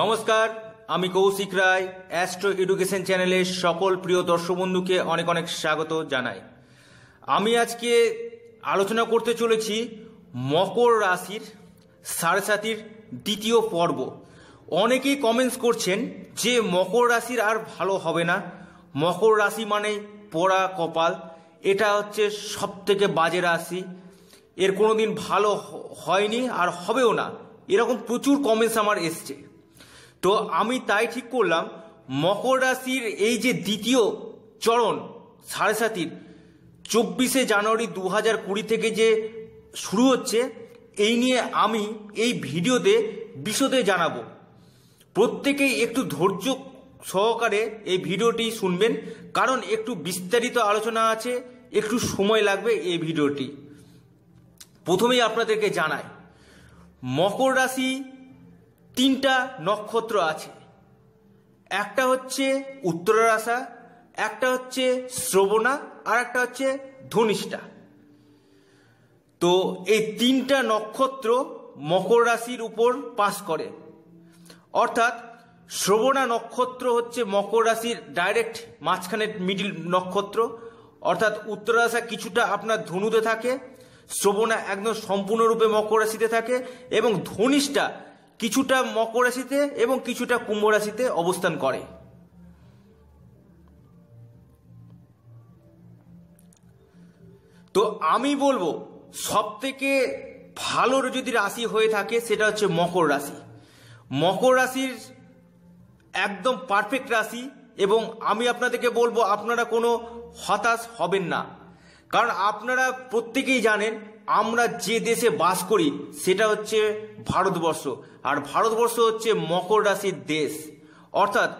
নমস্কার আমি কৌশিক রায় astro education চ্যানেলের সকল প্রিয় দর্শক বন্ধুকে অনেক অনেক স্বাগত জানাই আমি আজকে আলোচনা করতে চলেছি মকর রাশির সাড়ে সাতির দ্বিতীয় পর্ব অনেকেই কমেন্টস করছেন যে মকর রাশির আর ভালো হবে না মকর রাশি মানে পোড়া কপাল এটা হচ্ছে সব থেকে বাজে রাশি এর কোনো দিন ভালো হয়নি আর হবেও না এরকম প্রচুর কমেন্টস আমার এসছে তো আমি তাই ঠিক করলাম মকর রাশির এই যে দ্বিতীয় চরণ সাড়ে সাতির চব্বিশে জানুয়ারি দু হাজার কুড়ি থেকে যে শুরু হচ্ছে এই নিয়ে আমি এই ভিডিওতে বিশদে জানাবো প্রত্যেকেই একটু ধৈর্য সহকারে এই ভিডিওটি শুনবেন কারণ একটু বিস্তারিত আলোচনা আছে একটু সময় লাগবে এই ভিডিওটি প্রথমেই আপনাদেরকে জানাই মকর রাশি তিনটা নক্ষত্র আছে একটা হচ্ছে উত্তরাশা একটা হচ্ছে শ্রবণা আর একটা হচ্ছে ধনিষ্ঠা তো এই তিনটা নক্ষত্র মকর রাশির উপর পাস করে অর্থাৎ শ্রবণা নক্ষত্র হচ্ছে মকর রাশির ডাইরেক্ট মাঝখানের মিডিল নক্ষত্র অর্থাৎ উত্তরাশা কিছুটা আপনার ধনুতে থাকে শ্রবণা একদম সম্পূর্ণরূপে মকর রাশিতে থাকে এবং ধনিষ্ঠা কিছুটা মকর রাশিতে এবং কিছুটা কুম্ভ রাশিতে অবস্থান করে তো আমি বলবো সব থেকে ভালো যদি রাশি হয়ে থাকে সেটা হচ্ছে মকর রাশি মকর রাশির একদম পারফেক্ট রাশি এবং আমি আপনাদেরকে বলবো আপনারা কোনো হতাশ হবেন না কারণ আপনারা প্রত্যেকেই জানেন আমরা যে দেশে বাস করি সেটা হচ্ছে ভারতবর্ষ আর ভারতবর্ষ হচ্ছে মকর রাশির দেশ অর্থাৎ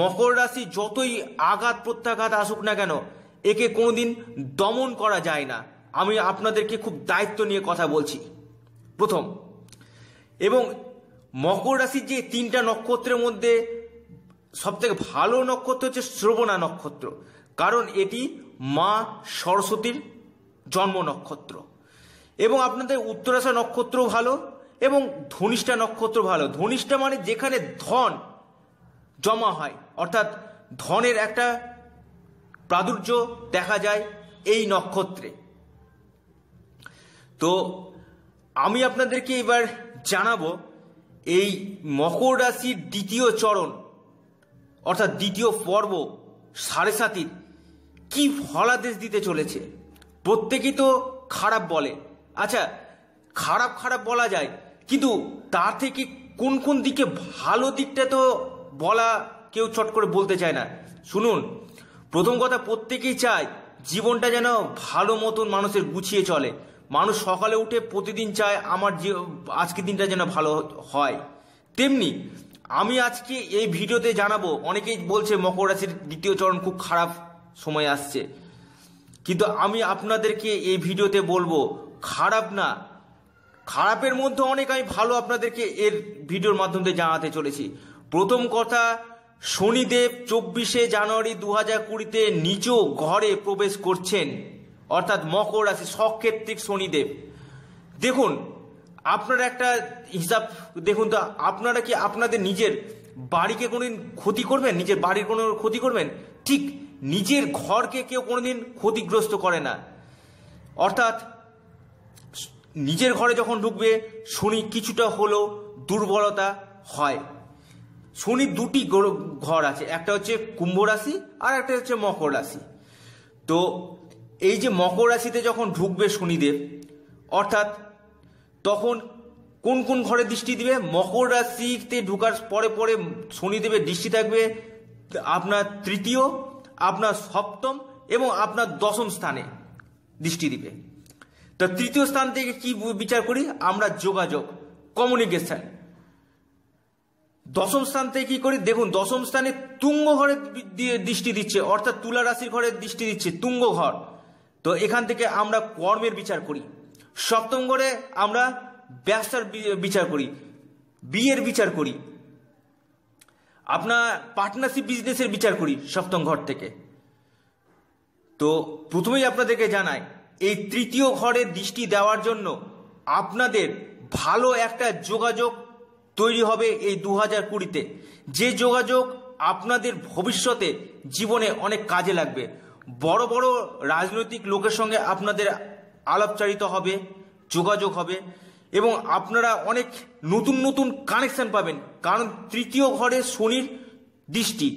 মকর রাশি যতই আঘাত প্রত্যাঘাত আসুক না কেন একে কোনোদিন দমন করা যায় না আমি আপনাদেরকে খুব দায়িত্ব নিয়ে কথা বলছি প্রথম এবং মকর রাশির যে তিনটা নক্ষত্রের মধ্যে সবথেকে ভালো নক্ষত্র হচ্ছে শ্রবণা নক্ষত্র কারণ এটি মা সরস্বতীর জন্ম নক্ষত্র এবং আপনাদের উত্তরাশা নক্ষত্র ভালো এবং ধনিষ্ঠা নক্ষত্র ভালো ধনিষ্ঠা মানে যেখানে ধন জমা হয় অর্থাৎ ধনের একটা প্রাদুর্য দেখা যায় এই নক্ষত্রে তো আমি আপনাদেরকে এবার জানাবো এই মকর রাশির দ্বিতীয় চরণ অর্থাৎ দ্বিতীয় পর্ব সাড়ে সাতির কী ফলাদেশ দিতে চলেছে প্রত্যেকেই তো খারাপ বলে আচ্ছা খারাপ খারাপ বলা যায় কিন্তু তা থেকে কোন কোন দিকে ভালো দিকটা তো বলা কেউ চট করে বলতে চায় না শুনুন প্রথম কথা প্রত্যেকেই চায় জীবনটা যেন ভালো মতন মানুষের গুছিয়ে চলে মানুষ সকালে উঠে প্রতিদিন চায় আমার আজকের দিনটা যেন ভালো হয় তেমনি আমি আজকে এই ভিডিওতে জানাবো অনেকেই বলছে মকর রাশির দ্বিতীয় চরণ খুব খারাপ সময় আসছে কিন্তু আমি আপনাদেরকে এই ভিডিওতে বলবো খারাপ না খারাপের মধ্যে অনেক আমি ভালো আপনাদেরকে এর ভিডিওর মাধ্যমে জানাতে চলেছি প্রথম কথা শনিদেব চব্বিশে জানুয়ারি দু হাজার কুড়িতে নিচ ঘরে প্রবেশ করছেন অর্থাৎ মকর রাশি সক্ষেত্রিক শনিদেব দেখুন আপনারা একটা হিসাব দেখুন তো আপনারা কি আপনাদের নিজের বাড়িকে কোনোদিন ক্ষতি করবেন নিজের বাড়ির কোনো ক্ষতি করবেন ঠিক নিজের ঘরকে কেউ কোনোদিন ক্ষতিগ্রস্ত করে না অর্থাৎ নিজের ঘরে যখন ঢুকবে শনি কিছুটা হলো দুর্বলতা হয় শনির দুটি ঘর আছে একটা হচ্ছে কুম্ভ রাশি আর একটা হচ্ছে মকর রাশি তো এই যে মকর রাশিতে যখন ঢুকবে শনিদেব অর্থাৎ তখন কোন কোন ঘরে দৃষ্টি দিবে মকর রাশিতে ঢুকার পরে পরে শনিদেবের দৃষ্টি থাকবে আপনার তৃতীয় আপনার সপ্তম এবং আপনার দশম স্থানে দৃষ্টি দিবে তা তৃতীয় স্থান থেকে কি বিচার করি আমরা যোগাযোগ কমিউনিকেশন দশম স্থান থেকে কি করি দেখুন দশম স্থানে তুঙ্গ ঘরে দৃষ্টি দিচ্ছে অর্থাৎ তুলা রাশির ঘরে দৃষ্টি দিচ্ছে তুঙ্গ ঘর তো এখান থেকে আমরা কর্মের বিচার করি সপ্তম ঘরে আমরা ব্যবসার বিচার করি বিয়ের বিচার করি আপনার পার্টনারশিপ বিজনেসের বিচার করি সপ্তম ঘর থেকে তো প্রথমেই আপনাদেরকে জানায় এই তৃতীয় ঘরে দৃষ্টি দেওয়ার জন্য আপনাদের ভালো একটা যোগাযোগ তৈরি হবে এই দু হাজার কুড়িতে যে যোগাযোগ আপনাদের ভবিষ্যতে জীবনে অনেক কাজে লাগবে বড় বড় রাজনৈতিক লোকের সঙ্গে আপনাদের আলাপচারিত হবে যোগাযোগ হবে এবং আপনারা অনেক নতুন নতুন কানেকশন পাবেন কারণ তৃতীয় ঘরে শনির দৃষ্টি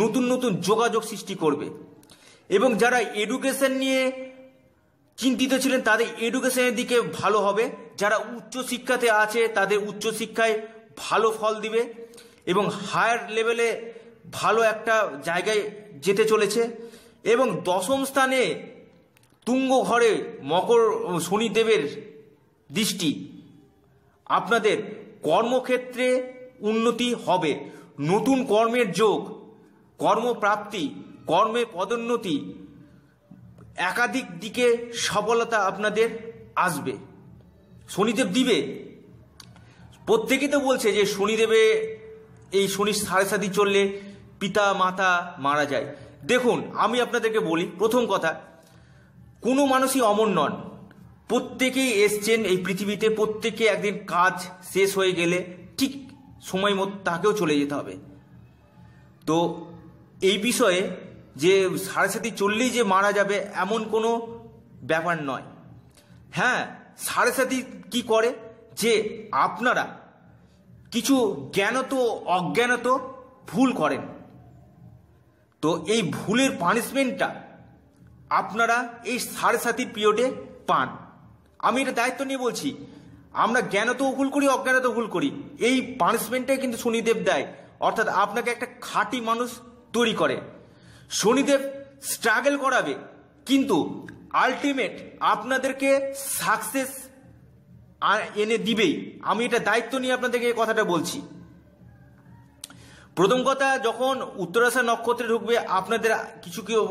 নতুন নতুন যোগাযোগ সৃষ্টি করবে এবং যারা এডুকেশন নিয়ে চিন্তিত ছিলেন তাদের এডুকেশনের দিকে ভালো হবে যারা উচ্চশিক্ষাতে আছে তাদের উচ্চশিক্ষায় ভালো ফল দিবে এবং হায়ার লেভেলে ভালো একটা জায়গায় যেতে চলেছে এবং দশম স্থানে তুঙ্গ ঘরে মকর শনিদেবের দৃষ্টি আপনাদের কর্মক্ষেত্রে উন্নতি হবে নতুন কর্মের যোগ কর্মপ্রাপ্তি কর্মে পদোন্নতি একাধিক দিকে সফলতা আপনাদের আসবে শনিদেব দিবে প্রত্যেকে তো বলছে যে শনিদেবে এই শনি সাড়ে সাথী চললে পিতা মাতা মারা যায় দেখুন আমি আপনাদেরকে বলি প্রথম কথা কোনো মানুষই অমর নন প্রত্যেকেই এসছেন এই পৃথিবীতে প্রত্যেকে একদিন কাজ শেষ হয়ে গেলে ঠিক সময় মতো তাকেও চলে যেতে হবে তো এই বিষয়ে যে সাড়ে সাতি চললেই যে মারা যাবে এমন কোনো ব্যাপার নয় হ্যাঁ সাড়ে সাতি কী করে যে আপনারা কিছু জ্ঞানত অজ্ঞানত ভুল করেন তো এই ভুলের পানিশমেন্টটা আপনারা এই সাড়ে সাতির পিরিয়ডে পান আমি এটা দায়িত্ব নিয়ে বলছি আমরা জ্ঞানত ভুল করি অজ্ঞানত ভুল করি এই পানিশমেন্টটাই কিন্তু শনিদেব দেয় অর্থাৎ আপনাকে একটা খাঁটি মানুষ তৈরি করে শনিদেব স্ট্রাগল করাবে কিন্তু আলটিমেট আপনাদেরকে সাকসেস এনে দিবেই আমি এটা দায়িত্ব নিয়ে আপনাদেরকে এই কথাটা বলছি প্রথম কথা যখন উত্তরাশা নক্ষত্রে ঢুকবে আপনাদের কিছু কেউ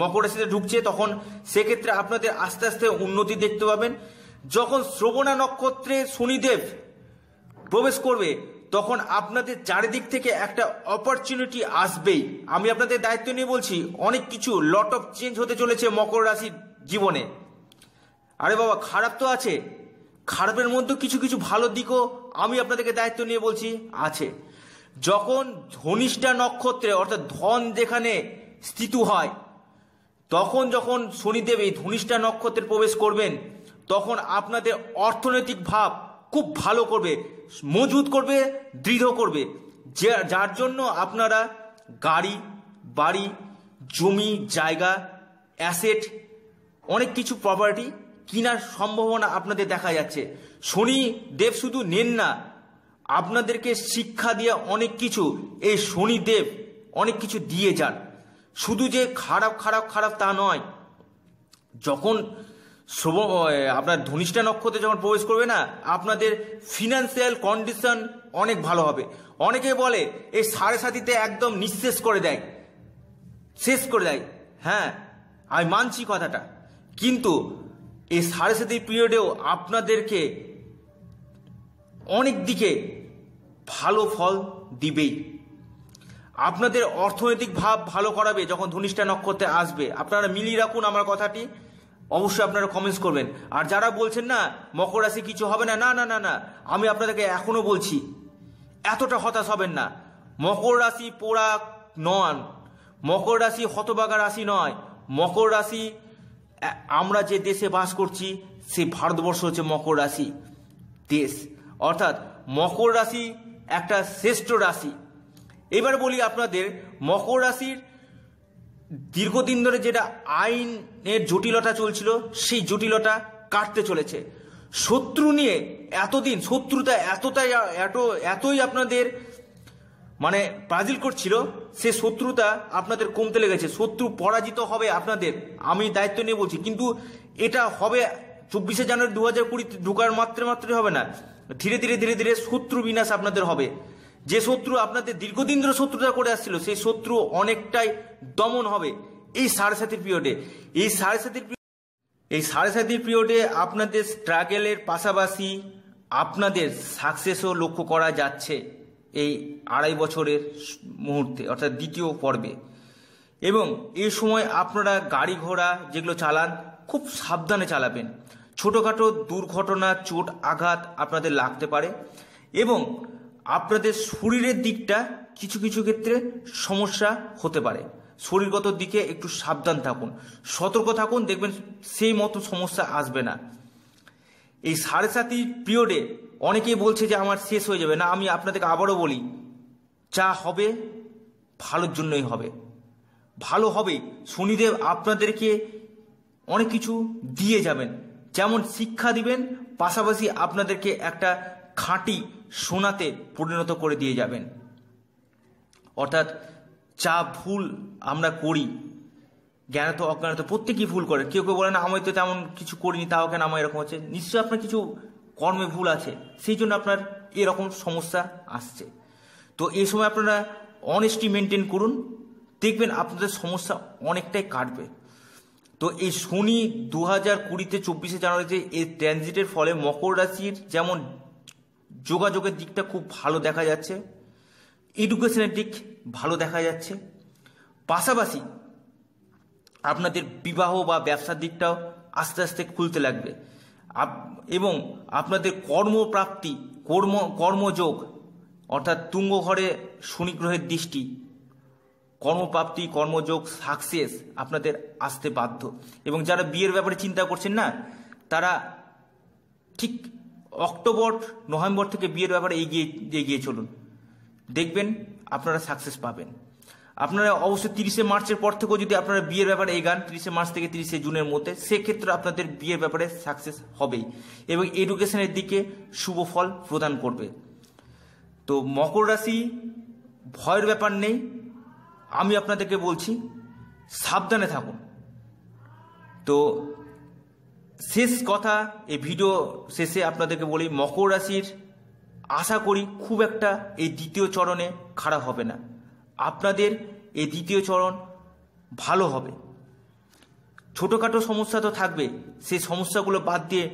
মকর রাশিতে ঢুকছে তখন সেক্ষেত্রে আপনাদের আস্তে আস্তে উন্নতি দেখতে পাবেন যখন শ্রবণা নক্ষত্রে শনিদেব প্রবেশ করবে তখন আপনাদের চারিদিক থেকে একটা অপরচুনিটি আসবেই আমি আপনাদের দায়িত্ব নিয়ে বলছি অনেক কিছু লট অফ চেঞ্জ হতে চলেছে মকর রাশির জীবনে আরে বাবা খারাপ তো আছে খারাপের মধ্যে কিছু কিছু ভালো দিকও আমি আপনাদেরকে দায়িত্ব নিয়ে বলছি আছে যখন ধনিষ্ঠা নক্ষত্রে অর্থাৎ ধন যেখানে স্থিত হয় তখন যখন শনিদেব এই ধনিষ্ঠা নক্ষত্রে প্রবেশ করবেন তখন আপনাদের অর্থনৈতিক ভাব খুব ভালো করবে মজবুত করবে দৃঢ় করবে যার জন্য আপনারা গাড়ি বাড়ি জমি জায়গা অ্যাসেট অনেক কিছু প্রপার্টি কেনার সম্ভাবনা আপনাদের দেখা যাচ্ছে শনি দেব শুধু নেন না আপনাদেরকে শিক্ষা দিয়ে অনেক কিছু এই শনি দেব অনেক কিছু দিয়ে যান শুধু যে খারাপ খারাপ খারাপ তা নয় যখন শুভ আপনার ধনিষ্ঠা নক্ষত্রে যখন প্রবেশ করবে না আপনাদের ফিনান্সিয়াল কন্ডিশন অনেক ভালো হবে অনেকে বলে এই সাড়ে সাতিতে একদম নিঃশেষ করে দেয় শেষ করে দেয় হ্যাঁ আমি মানছি কথাটা কিন্তু এই সাড়ে সাতি পিরিয়ডেও আপনাদেরকে অনেক দিকে ভালো ফল দিবেই আপনাদের অর্থনৈতিক ভাব ভালো করাবে যখন ধনিষ্ঠা নক্ষত্রে আসবে আপনারা মিলিয়ে রাখুন আমার কথাটি অবশ্যই আপনারা কমেন্টস করবেন আর যারা বলছেন না মকর রাশি কিছু হবে না না না না না আমি আপনাদেরকে এখনও বলছি এতটা হতাশ হবেন না মকর রাশি পোড়া নন মকর রাশি হতবাগা রাশি নয় মকর রাশি আমরা যে দেশে বাস করছি সে ভারতবর্ষ হচ্ছে মকর রাশি দেশ অর্থাৎ মকর রাশি একটা শ্রেষ্ঠ রাশি এবার বলি আপনাদের মকর রাশির দীর্ঘদিন ধরে যেটা আইনের জটিলতা চলছিল সেই জটিলতা কাটতে চলেছে শত্রু নিয়ে এতদিন শত্রুতা এতটাই এত এতই আপনাদের মানে ব্রাজিল করছিল সে শত্রুতা আপনাদের কমতে লেগেছে শত্রু পরাজিত হবে আপনাদের আমি দায়িত্ব নিয়ে বলছি কিন্তু এটা হবে চব্বিশে জানুয়ারি দু হাজার কুড়ি ঢুকার মাত্রে মাত্রে হবে না ধীরে ধীরে ধীরে ধীরে শত্রু বিনাশ আপনাদের হবে যে শত্রু আপনাদের দীর্ঘদিন ধরে শত্রুতা করে আসছিল সেই শত্রু অনেকটাই দমন হবে এই সাড়ে সাতির পিরিয়ডে এই সাড়ে সাতির এই সাড়ে সাতির পিরিয়ডে আপনাদের স্ট্রাগেলের পাশাপাশি আপনাদের সাকসেসও লক্ষ্য করা যাচ্ছে এই আড়াই বছরের মুহূর্তে অর্থাৎ দ্বিতীয় পর্বে এবং এই সময় আপনারা গাড়ি ঘোড়া যেগুলো চালান খুব সাবধানে চালাবেন ছোটোখাটো দুর্ঘটনা চোট আঘাত আপনাদের লাগতে পারে এবং আপনাদের শরীরের দিকটা কিছু কিছু ক্ষেত্রে সমস্যা হতে পারে শরীরগত দিকে একটু সাবধান থাকুন সতর্ক থাকুন দেখবেন সেই মতো সমস্যা আসবে না এই সাড়ে সাতই পিরিয়ডে অনেকেই বলছে যে আমার শেষ হয়ে যাবে না আমি আপনাদেরকে আবারও বলি যা হবে ভালোর জন্যই হবে ভালো হবে শনিদেব আপনাদেরকে অনেক কিছু দিয়ে যাবেন যেমন শিক্ষা দিবেন পাশাপাশি আপনাদেরকে একটা খাঁটি সোনাতে পরিণত করে দিয়ে যাবেন অর্থাৎ যা ভুল আমরা করি জ্ঞানত অজ্ঞানত প্রত্যেকেই ভুল করে কেউ কেউ বলে না আমি তো তেমন কিছু করিনি তাও কেন আমার এরকম হচ্ছে নিশ্চয়ই আপনার কিছু কর্মে ভুল আছে সেই জন্য আপনার এরকম সমস্যা আসছে তো এই সময় আপনারা অনেস্টি মেনটেন করুন দেখবেন আপনাদের সমস্যা অনেকটাই কাটবে তো এই শনি দু হাজার কুড়িতে চব্বিশে জানুয়ারিতে এই ট্রানজিটের ফলে মকর রাশির যেমন যোগাযোগের দিকটা খুব ভালো দেখা যাচ্ছে এডুকেশনের দিক ভালো দেখা যাচ্ছে পাশাপাশি আপনাদের বিবাহ বা ব্যবসার দিকটাও আস্তে আস্তে খুলতে লাগবে এবং আপনাদের কর্মপ্রাপ্তি কর্ম কর্মযোগ অর্থাৎ তুঙ্গ ঘরে শনিগ্রহের দৃষ্টি কর্মপ্রাপ্তি কর্মযোগ সাকসেস আপনাদের আসতে বাধ্য এবং যারা বিয়ের ব্যাপারে চিন্তা করছেন না তারা ঠিক অক্টোবর নভেম্বর থেকে বিয়ের ব্যাপারে এগিয়ে এগিয়ে চলুন দেখবেন আপনারা সাকসেস পাবেন আপনারা অবশ্যই তিরিশে মার্চের পর থেকেও যদি আপনারা বিয়ের ব্যাপারে এগান তিরিশে মার্চ থেকে তিরিশে জুনের মধ্যে সেক্ষেত্রে আপনাদের বিয়ের ব্যাপারে সাকসেস হবেই এবং এডুকেশনের দিকে শুভ ফল প্রদান করবে তো মকর রাশি ভয়ের ব্যাপার নেই আমি আপনাদেরকে বলছি সাবধানে থাকুন তো শেষ কথা এই ভিডিও শেষে আপনাদেরকে বলি মকর রাশির আশা করি খুব একটা এই দ্বিতীয় চরণে খারাপ হবে না আপনাদের এই দ্বিতীয় চরণ ভালো হবে ছোটোখাটো সমস্যা তো থাকবে সেই সমস্যাগুলো বাদ দিয়ে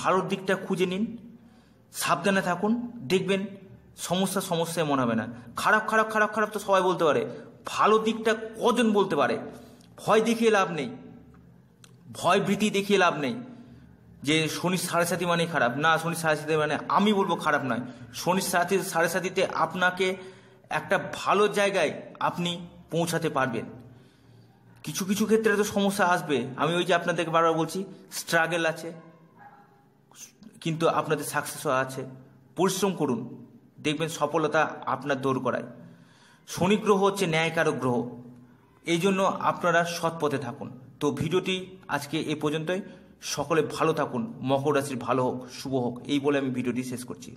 ভালো দিকটা খুঁজে নিন সাবধানে থাকুন দেখবেন সমস্যা সমস্যায় মনে হবে না খারাপ খারাপ খারাপ খারাপ তো সবাই বলতে পারে ভালো দিকটা কজন বলতে পারে ভয় দেখিয়ে লাভ নেই ভয় ভীতি দেখিয়ে লাভ নেই যে শনি সাড়ে সাথী মানে খারাপ না শনি সাড়ে সাথী মানে আমি বলবো খারাপ নয় শনি সাথী সাড়ে সাথীতে আপনাকে একটা ভালো জায়গায় আপনি পৌঁছাতে পারবেন কিছু কিছু ক্ষেত্রে তো সমস্যা আসবে আমি ওই যে আপনাদেরকে বারবার বলছি স্ট্রাগেল আছে কিন্তু আপনাদের সাকসেসও আছে পরিশ্রম করুন দেখবেন সফলতা আপনার দৌড় করায় শনি গ্রহ হচ্ছে ন্যায়কারক গ্রহ এই জন্য আপনারা সৎ পথে থাকুন তো ভিডিওটি আজকে এ পর্যন্তই সকলে ভালো থাকুন মকর রাশির ভালো হোক শুভ হোক এই বলে আমি ভিডিওটি শেষ করছি